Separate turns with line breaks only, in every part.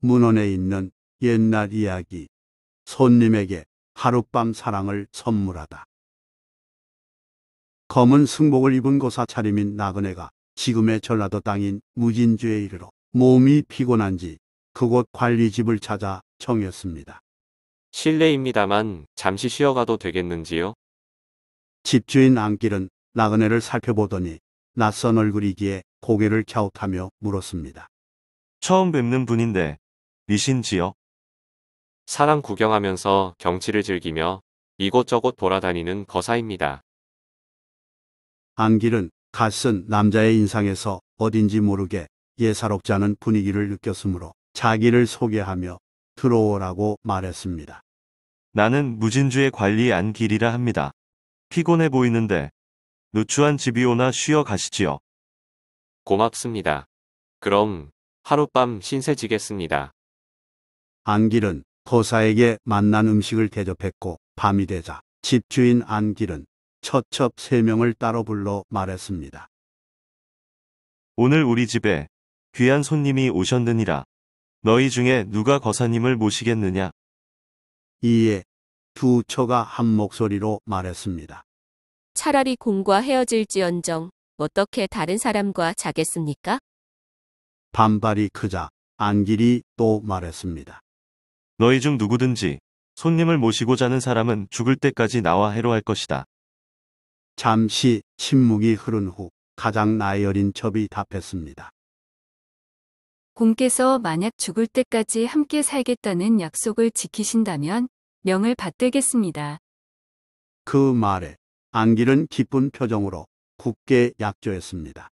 문헌에 있는 옛날 이야기 손님에게 하룻밤 사랑을 선물하다. 검은 승복을 입은 고사 차림인 나그네가 지금의 전라도 땅인 무진주에 이르러 몸이 피곤한지 그곳 관리집을 찾아 정했습니다.
실례입니다만 잠시 쉬어가도 되겠는지요?
집주인 안길은 나그네를 살펴보더니 낯선 얼굴이기에 고개를 갸웃하며 물었습니다.
처음 뵙는 분인데 미신지역 사람 구경하면서 경치를 즐기며 이곳저곳 돌아다니는 거사입니다.
안길은 갓 쓴 남자의 인상에서 어딘지 모르게 예사롭지 않은 분위기를 느꼈으므로 자기를 소개하며 들어오라고 말했습니다.
나는 무진주의 관리 안길이라 합니다. 피곤해 보이는데 누추한 집이 오나 쉬어 가시지요. 고맙습니다. 그럼 하룻밤 신세 지겠습니다.
안길은 거사에게 만난 음식을 대접했고 밤이 되자 집주인 안길은 처첩 세 명을 따로
불러 말했습니다. 오늘 우리 집에 귀한 손님이 오셨느니라. 너희 중에 누가 거사님을 모시겠느냐?
이에 두 처가 한 목소리로 말했습니다.
차라리 공과 헤어질지언정 어떻게 다른 사람과 자겠습니까?
반발이 크자 안길이 또 말했습니다. 너희 중 누구든지 손님을 모시고자 는 사람은 죽을 때까지 나와 해로할 것이다. 잠시 침묵이 흐른 후 가장 나이 어린 첩이 답했습니다. 공께서 만약 죽을 때까지 함께 살겠다는 약속을 지키신다면 명을 받들겠습니다. 그 말에 안길은 기쁜 표정으로 굳게 약조했습니다.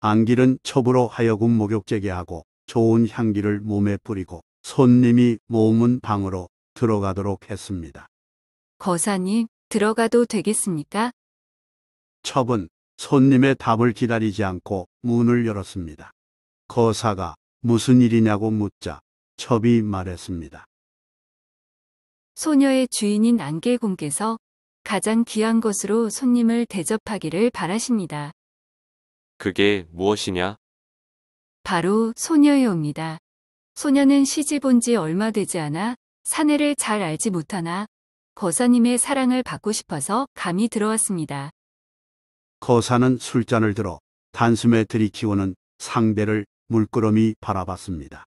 안길은 첩으로 하여금 목욕제게 하고 좋은 향기를 몸에 뿌리고 손님이 모은 방으로 들어가도록 했습니다. 거사님, 들어가도 되겠습니까? 첩은 손님의 답을 기다리지 않고 문을 열었습니다. 거사가 무슨 일이냐고 묻자 첩이 말했습니다. 소녀의 주인인 안개공께서 가장 귀한 것으로 손님을 대접하기를 바라십니다.
그게 무엇이냐?
바로 소녀의 옵니다. 소녀는 시집 온 지 얼마 되지 않아 사내를 잘 알지 못하나 거사님의 사랑을 받고 싶어서 감히 들어왔습니다. 거사는 술잔을 들어 단숨에 들이키우는 상대를 물끄러미 바라봤습니다.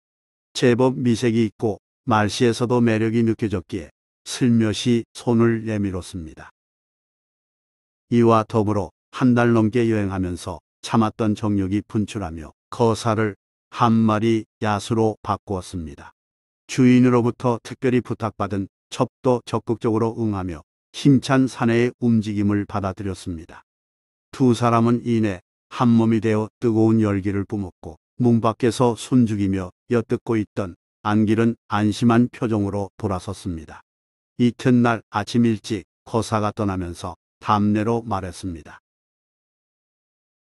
제법 미색이 있고 말씨에서도 매력이 느껴졌기에 슬며시 손을 내밀었습니다. 이와 더불어 한 달 넘게 여행하면서 참았던 정력이 분출하며 거사를 한 마리 야수로 바꾸었습니다. 주인으로부터 특별히 부탁받은 첩도 적극적으로 응하며 힘찬 사내의 움직임을 받아들였습니다. 두 사람은 이내 한 몸이 되어 뜨거운 열기를 뿜었고 문 밖에서 숨죽이며 엿듣고 있던 안길은 안심한 표정으로 돌아섰습니다. 이튿날 아침 일찍 거사가 떠나면서 담내로 말했습니다.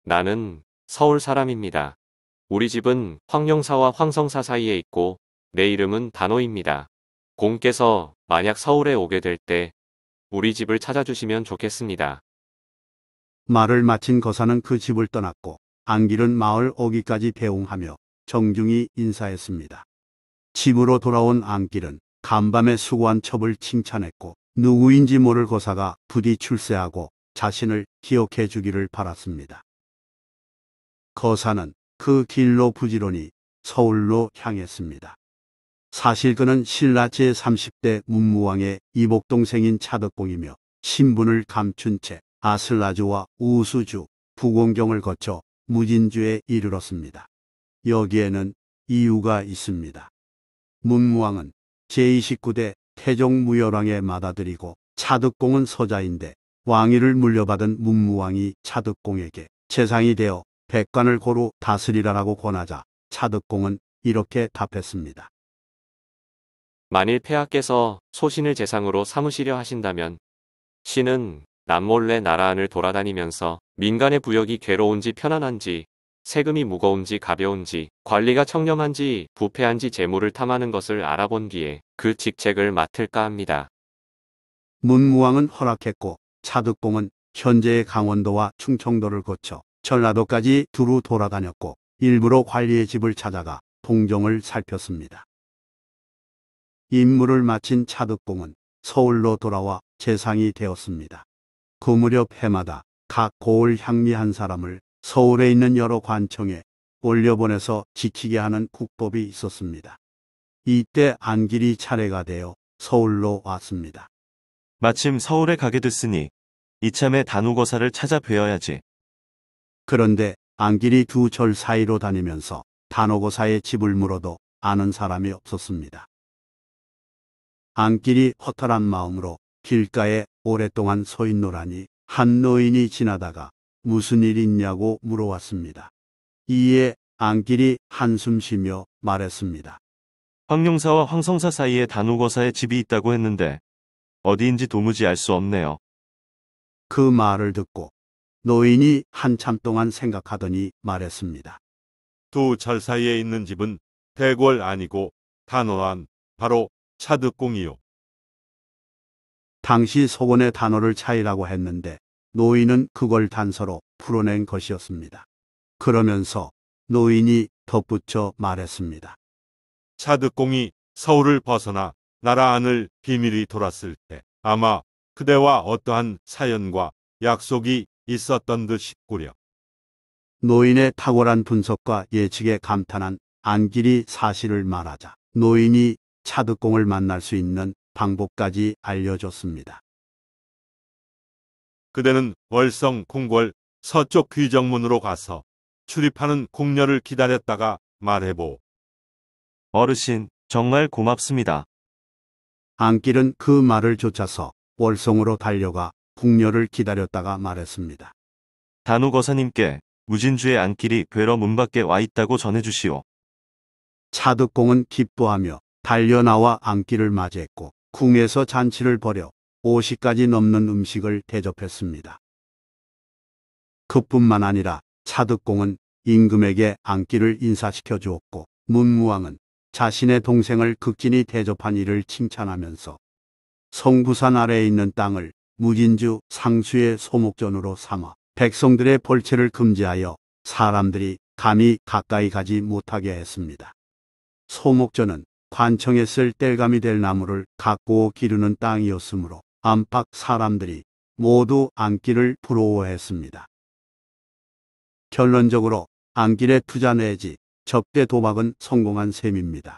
나는 서울 사람입니다. 우리 집은 황룡사와 황성사 사이에 있고 내 이름은 단호입니다. 공께서 만약 서울에 오게 될 때 우리 집을 찾아주시면 좋겠습니다.
말을 마친 거사는 그 집을 떠났고 안길은 마을 오기까지 배웅하며 정중히 인사했습니다. 집으로 돌아온 안길은 간밤에 수고한 첩을 칭찬했고 누구인지 모를 거사가 부디 출세하고 자신을 기억해 주기를 바랐습니다. 거사는 그 길로 부지런히 서울로 향했습니다. 사실 그는 신라 제30대 문무왕의 이복동생인 차덕공이며 신분을 감춘 채 아슬라주와 우수주, 부공경을 거쳐 무진주에 이르렀습니다. 여기에는 이유가 있습니다. 문무왕은 제29대 태종 무열왕에 맏아들이고 차득공은 서자인데 왕위를 물려받은 문무왕이 차득공에게 재상이 되어 백관을 고루 다스리라라고 권하자 차득공은 이렇게 답했습니다.
만일 폐하께서 소신을 재상으로 삼으시려 하신다면 신은 남몰래 나라 안을 돌아다니면서 민간의 부역이 괴로운지 편안한지 세금이 무거운지 가벼운지 관리가 청렴한지 부패한지 재물을 탐하는 것을 알아본뒤에그 직책을 맡을까 합니다.
문무왕은 허락했고 차득공은 현재의 강원도와 충청도를 거쳐 전라도까지 두루 돌아다녔고 일부러 관리의 집을 찾아가 동정을 살폈습니다. 임무를 마친 차득공은 서울로 돌아와 재상이 되었습니다. 그 무렵 해마다 각 고을 향리 한 사람을 서울에 있는 여러 관청에 올려보내서 지키게 하는 국법이 있었습니다. 이때 안길이 차례가 되어 서울로 왔습니다. 마침 서울에 가게 됐으니 이참에 단우거사를 찾아 뵈어야지. 그런데 안길이 두 절 사이로 다니면서 단오고사의 집을 물어도 아는 사람이 없었습니다. 안길이 허탈한 마음으로 길가에 오랫동안 서 있노라니 한 노인이 지나다가 무슨 일 있냐고 물어왔습니다. 이에 안길이 한숨 쉬며
말했습니다. 황룡사와 황성사 사이에 단오고사의 집이 있다고 했는데 어디인지 도무지 알 수 없네요. 그 말을 듣고 노인이
한참 동안 생각하더니 말했습니다.
두 절 사이에 있는 집은 대궐 아니고 단호한 바로 차득궁이요.
당시 소원의 단어를 차이라고 했는데 노인은 그걸 단서로 풀어낸 것이었습니다. 그러면서 노인이 덧붙여 말했습니다.
차득공이 서울을 벗어나 나라 안을 비밀이 돌았을 때 아마 그대와 어떠한 사연과 약속이 있었던 듯이꾸려
노인의 탁월한 분석과 예측에 감탄한 안길이 사실을 말하자 노인이 차득공을 만날 수 있는 방법까지
알려줬습니다. 그대는 월성 궁궐 서쪽 귀정문으로 가서 출입하는 공녀를 기다렸다가 말해보.
어르신, 정말 고맙습니다. 안길은 그 말을 쫓아서 월성으로 달려가 궁녀를 기다렸다가 말했습니다.
단우거사님께 무진주의 안길이 괴러 문 밖에 와 있다고 전해주시오.
차득공은 기뻐하며 달려나와 안길을 맞이했고 궁에서 잔치를 벌여 50가지 넘는 음식을 대접했습니다. 그뿐만 아니라 차득공은 임금에게 안길을 인사시켜 주었고 문무왕은 자신의 동생을 극진히 대접한 이를 칭찬하면서 성부산 아래에 있는 땅을 무진주 상수의 소목전으로 삼아 백성들의 벌채를 금지하여 사람들이 감히 가까이 가지 못하게 했습니다. 소목전은 관청에 쓸땔감이될 나무를 갖고 기르는 땅이었으므로 안팎 사람들이 모두 안길을 부러워했습니다. 결론적으로 안길에 투자 내지 적대 도박은 성공한 셈입니다.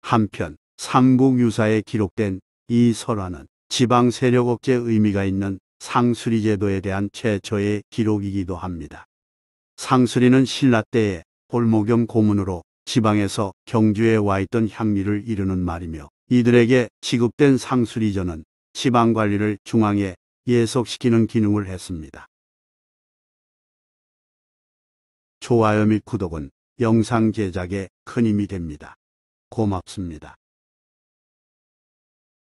한편 삼국유사에 기록된 이 설화는 지방 세력 억제 의미가 있는 상수리 제도에 대한 최초의 기록이기도 합니다. 상수리는 신라 때에 골목염 고문으로 지방에서 경주에 와 있던 향리를 이루는 말이며 이들에게 지급된 상수리전은 지방 관리를 중앙에 예속시키는 기능을 했습니다.
좋아요 및 구독은 영상 제작에 큰 힘이 됩니다. 고맙습니다.